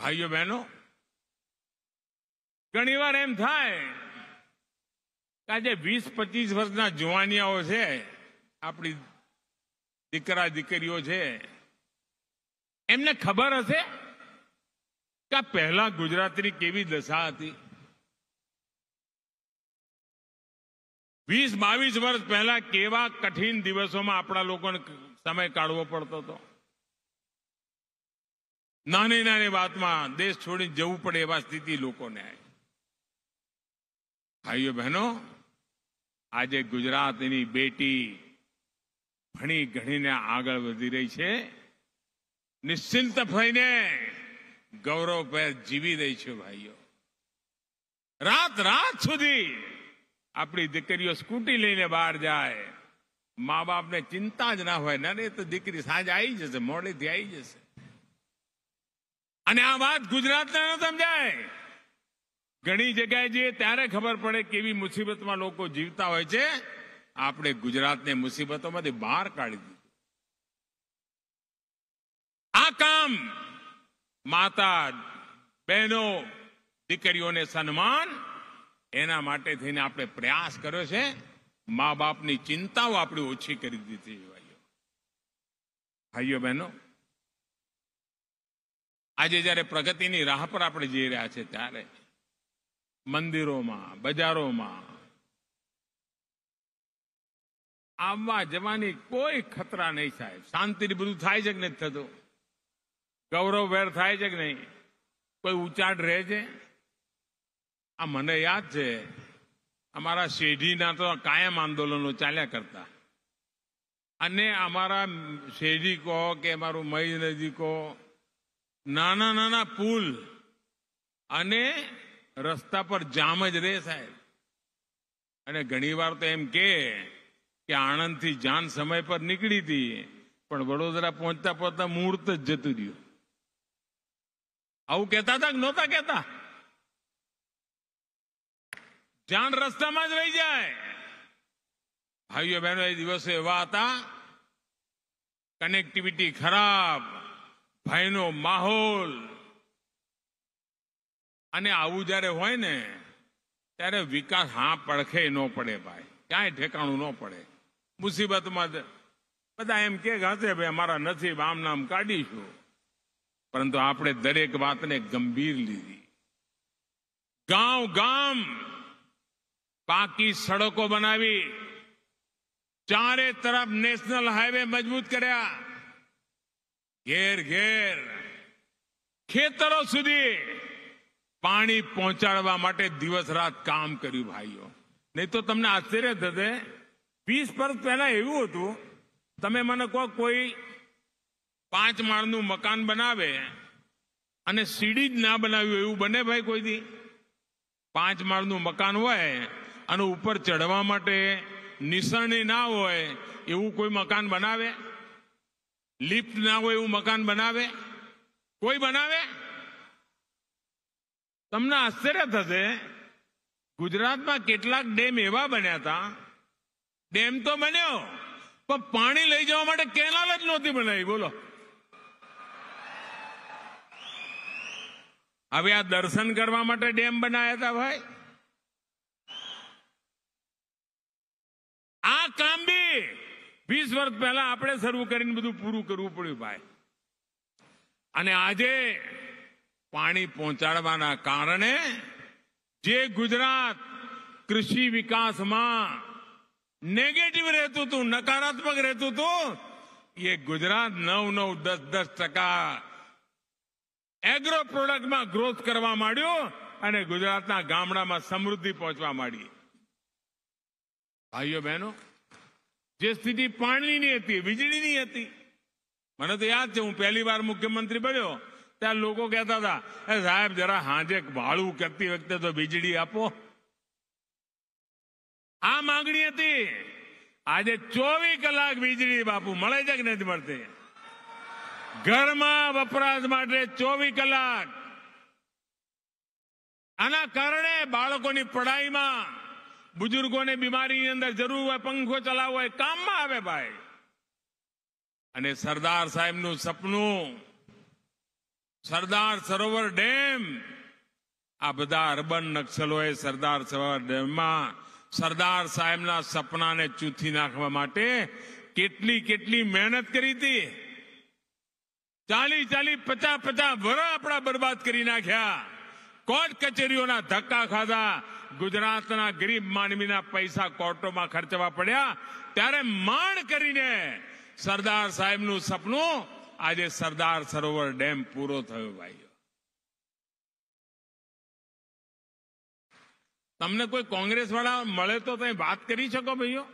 ભાઈઓ બહેનો વાર એમ થાય કે આજે વીસ પચીસ વર્ષના જુવાનિયાઓ છે આપણી દીકરા દીકરીઓ છે એમને ખબર હશે કે પહેલા ગુજરાતની કેવી દશા હતી વીસ બાવીસ વર્ષ પહેલા કેવા કઠિન દિવસોમાં આપણા લોકોને સમય કાઢવો પડતો હતો નાની નાની વાતમાં દેશ છોડીને જવું પડે એવા સ્થિતિ લોકોને આવી ભાઈઓ બહેનો આજે ગુજરાતની બેટી ભણી ગણીને આગળ વધી રહી છે નિશ્ચિંત થઈને ગૌરવભેર જીવી રહી છે ભાઈઓ રાત રાત સુધી આપણી દીકરીઓ સ્કૂટી લઈને બહાર જાય મા બાપને ચિંતા જ ના હોય ના તો દીકરી સાંજ આવી જશે મોડેથી આવી જશે અને આ વાત ગુજરાતના ન સમજાય ઘણી જગ્યાએ જઈએ ત્યારે ખબર પડે કેવી મુસીબતમાં લોકો જીવતા હોય છે આપણે ગુજરાતને મુસીબતોમાંથી બહાર કાઢી દીધું આ કામ માતા બહેનો દીકરીઓને સન્માન એના માટે થઈને આપણે પ્રયાસ કર્યો છે મા બાપની ચિંતાઓ આપણી ઓછી કરી દીધી ભાઈઓ બહેનો આજે જ્યારે પ્રગતિની રાહ પર આપણે જઈ રહ્યા છે ત્યારે મંદિરોમાં બજારોમાં આવવા જવાની કોઈ ખતરા નહીં સાહેબ શાંતિથી બધું થાય છે કે નથી થતું ગૌરવ વેર થાય છે કે નહીં કોઈ ઉચાટ રહે છે આ મને યાદ છે અમારા શેઢીના તો કાયમ આંદોલનો ચાલ્યા કરતા અને અમારા શેઢી કહો કે અમારું મય નદી કહો નાના નાના પુલ અને રસ્તા પર જામ જ રહે સાહેબ અને ઘણીવાર તો એમ કે આણંદથી જાન સમય પર નીકળી હતી પણ વડોદરા પહોંચતા પહોંચતા મુહૂર્ત જ જતું રહ્યું આવું કહેતા હતા કે નહોતા કહેતા જાન રસ્તામાં જ રહી જાય ભાઈઓ બહેનો એ દિવસો એવા હતા કનેક્ટિવિટી ખરાબ ભયનો માહોલ અને આવું જ્યારે હોય ને ત્યારે વિકાસ હા પડખે ન પડે ભાઈ ક્યાંય ઠેકાણું ન પડે મુસીબતમાં બધા એમ કે હશે ભાઈ અમારા નસીબ આમ નામ કાઢીશું પરંતુ આપણે દરેક વાતને ગંભીર લીધી ગામ ગામ પાકી સડકો બનાવી ચારે તરફ નેશનલ હાઈવે મજબૂત કર્યા ઘેર ઘેર ખેતરો સુધી પાણી પહોંચાડવા માટે દિવસ રાત કામ કર્યું ભાઈઓ નહીં તો તમને આશ્ચર્ય થશે વીસ વર્ષ પહેલા એવું હતું તમે મને કહો કોઈ પાંચ માળનું મકાન બનાવે અને સીડી જ ના બનાવ્યું એવું બને ભાઈ કોઈથી પાંચ માળનું મકાન હોય અને ઉપર ચડવા માટે નિસરણી ના હોય એવું કોઈ મકાન બનાવે લિફ્ટ ના હોય એવું મકાન બનાવે કોઈ બનાવે તમને આશ્ચર્ય થશે ગુજરાતમાં કેટલાક ડેમ એવા બન્યા હતા ડેમ તો બન્યો પણ પાણી લઈ જવા માટે કેનાલ જ નહોતી બનાવી બોલો હવે આ દર્શન કરવા માટે ડેમ બનાવ્યા હતા ભાઈ આ કામ બી વીસ વર્ષ પહેલા આપણે શરૂ કરીને બધું પૂરું કરવું પડ્યું ભાઈ અને આજે પાણી પહોંચાડવાના કારણે જે ગુજરાત કૃષિ વિકાસમાં નેગેટિવ રહેતું હતું નકારાત્મક રહેતું હતું એ ગુજરાત નવ નવ દસ દસ ટકા એગ્રો પ્રોડક્ટમાં ગ્રોથ કરવા માંડ્યો અને ગુજરાતના ગામડામાં સમૃદ્ધિ પહોંચવા માંડી ભાઈઓ બહેનો જે સ્થિતિ પાણીની હતી વીજળીની હતી મને તો યાદ છે હું પહેલી વાર મુખ્યમંત્રી બન્યો ત્યાં લોકો કહેતા હતા એ સાહેબ જરા હાજે ભાડું કરતી વખતે તો વીજળી આપો આ માંગણી હતી આજે ચોવીસ કલાક વીજળી બાપુ મળે છે કે નથી મળતી ઘરમાં વપરાશ માટે ચોવીસ કલાક આના કારણે બાળકોની પઢાઈમાં બુજુર્ગોને બીમારીની અંદર જરૂર હોય પંખો ચલાવવો હોય કામમાં આવે ભાઈ અને સરદાર સાહેબનું સપનું સરદાર સરોવર ડેમ આ બધા અર્બન નક્સલોએ સરદાર સરોવર ડેમમાં સરદાર સાહેબના સપનાને ચૂથી નાખવા માટે કેટલી કેટલી મહેનત કરી હતી ચાલી ચાલી પચાસ પચાસ વર આપણા બરબાદ કરી નાખ્યા કોર્ટ કચેરીઓના ધક્કા ખાધા ગુજરાતના ગરીબ માનવીના પૈસા કોર્ટોમાં ખર્ચવા પડ્યા ત્યારે માણ કરીને સરદાર સાહેબનું સપનું આજે સરદાર સરોવર ડેમ પૂરો થયો ભાઈ તમને કોઈ કોંગ્રેસ વાળા મળે તો તમે વાત કરી શકો ભાઈઓ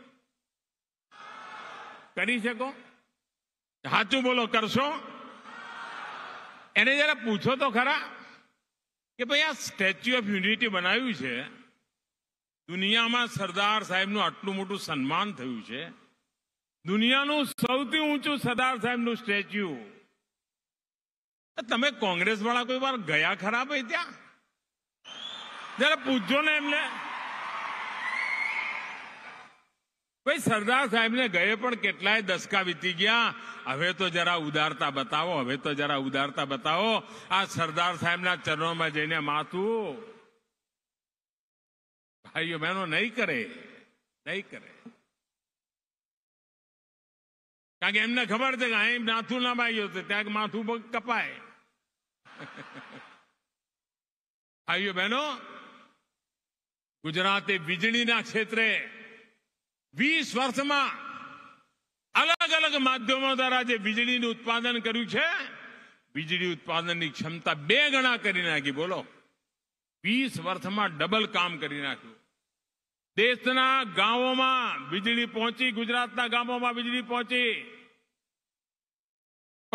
કરી શકો સાચું બોલો કરશો એને જરા પૂછો તો ખરા કે ભાઈ આ સ્ટેચ્યુ ઓફ યુનિટી બનાવ્યું છે દુનિયામાં સરદાર સાહેબનું આટલું મોટું સન્માન થયું છે દુનિયાનું સૌથી ઊંચું સરદાર સાહેબનું સ્ટેચ્યુ તમે કોંગ્રેસ વાળા કોઈ વાર ગયા ખરાબ હોય ત્યાં જરા પૂછજો ને એમને ભાઈ સરદાર સાહેબને ગયે પણ કેટલાય દસકા વીતી ગયા હવે તો જરા ઉદારતા બતાવો હવે તો જરા ઉદારતા બતાવો આ સરદાર સાહેબના ચરણોમાં જઈને માથું ભાઈઓ બહેનો નહીં કરે નહીં કરે કારણ કે એમને ખબર છે કે અહીં માથું ના ભાઈઓ છે ત્યાં માથું કપાય ભાઈઓ બહેનો ગુજરાતે વીજળીના ક્ષેત્રે વીસ વર્ષમાં અલગ અલગ માધ્યમો દ્વારા જે વીજળીનું ઉત્પાદન કર્યું છે વીજળી ઉત્પાદનની ક્ષમતા બે ગણા કરી નાખી બોલો વીસ વર્ષમાં ડબલ કામ કરી નાખ્યું દેશના ગામોમાં વીજળી પહોંચી ગુજરાતના ગામોમાં વીજળી પહોંચી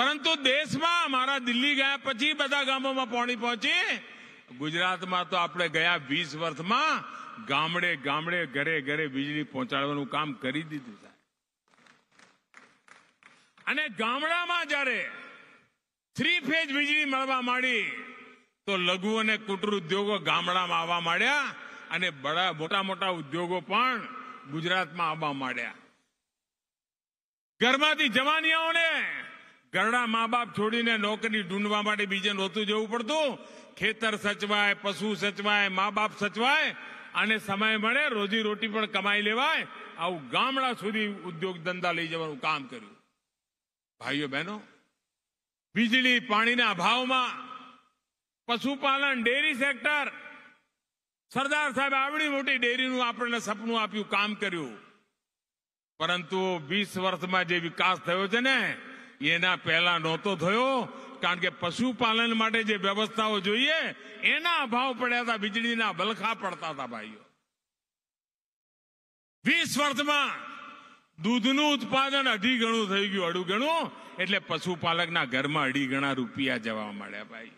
પરંતુ દેશમાં મારા દિલ્હી ગયા પછી બધા ગામોમાં પાણી પહોંચી ગુજરાતમાં તો આપણે ગયા વીસ વર્ષમાં ગામડે ગામડે ઘરે ઘરે વીજળી પહોંચાડવાનું કામ કરી દીધું સાહેબ અને ગામડામાં જ્યારે થ્રી ફેજ વીજળી મળવા માંડી તો લઘુ અને કુટુર ઉદ્યોગો ગામડામાં આવવા માંડ્યા અને બડા મોટા મોટા ઉદ્યોગો પણ ગુજરાતમાં આવવા માંડ્યા ઘરમાંથી જવાનિયાઓને ઘરડા મા બાપ છોડીને નોકરી ઢૂંઢવા માટે બીજે નહોતું જવું પડતું ખેતર સચવાય પશુ સચવાય મા બાપ સચવાય અને સમય મળે રોજી રોટી પણ કમાઈ લેવાય આવું ગામડા સુધી ઉદ્યોગ ધંધા લઈ જવાનું કામ કર્યું ભાઈઓ બહેનો વીજળી પાણીના અભાવમાં પશુપાલન ડેરી સેક્ટર સરદાર સાહેબ આવડી મોટી ડેરીનું આપણને સપનું આપ્યું કામ કર્યું પરંતુ વીસ વર્ષમાં જે વિકાસ થયો છે ને એના પહેલા નહોતો થયો કારણ કે પશુપાલન માટે જે વ્યવસ્થાઓ જોઈએ એના અભાવ પડ્યા હતા વીજળીના બલખા પડતા હતા ભાઈઓ વીસ વર્ષમાં દૂધનું ઉત્પાદન અઢી ગણું થઈ ગયું અઢું ગણું એટલે પશુપાલકના ઘરમાં અઢી ગણા રૂપિયા જવા માંડ્યા ભાઈ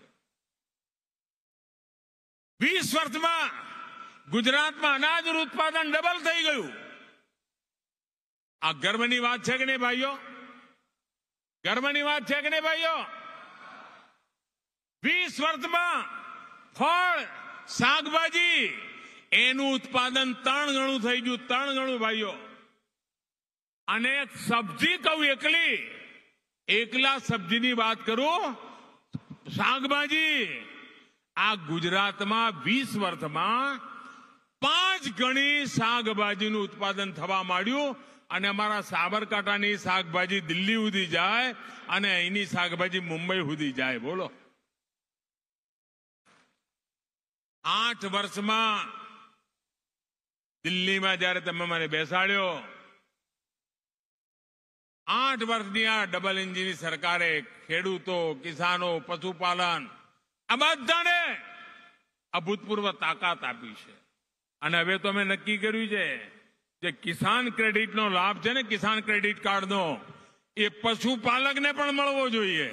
વીસ વર્ષમાં ગુજરાતમાં અનાજનું ઉત્પાદન ડબલ થઈ ગયું આ ગર્વની વાત છે કે નહીં ભાઈઓ ગર્વની વાત છે કે નહીં ભાઈઓ વીસ વર્ષમાં ફળ શાકભાજી એનું ઉત્પાદન ત્રણ ગણું થઈ ગયું ત્રણ ગણું ભાઈઓ અને સબ્જી કહું એકલી એકલા સબ્જીની વાત કરું શાકભાજી આ ગુજરાતમાં વીસ વર્ષમાં પાંચ ગણી શાકભાજીનું ઉત્પાદન થવા માંડ્યું અને અમારા સાબરકાંઠાની શાકભાજી દિલ્હી સુધી જાય અને અહીંની શાકભાજી મુંબઈ સુધી જાય બોલો આઠ વર્ષમાં દિલ્હીમાં જ્યારે તમે મને બેસાડ્યો આઠ વર્ષની આ ડબલ એન્જિનની સરકારે ખેડૂતો કિસાનો પશુપાલન આ બધાને અભૂતપૂર્વ તાકાત આપી છે અને હવે તો અમે નક્કી કર્યું છે જે કિસાન ક્રેડિટનો લાભ છે ને કિસાન ક્રેડિટ કાર્ડનો એ પશુપાલકને પણ મળવો જોઈએ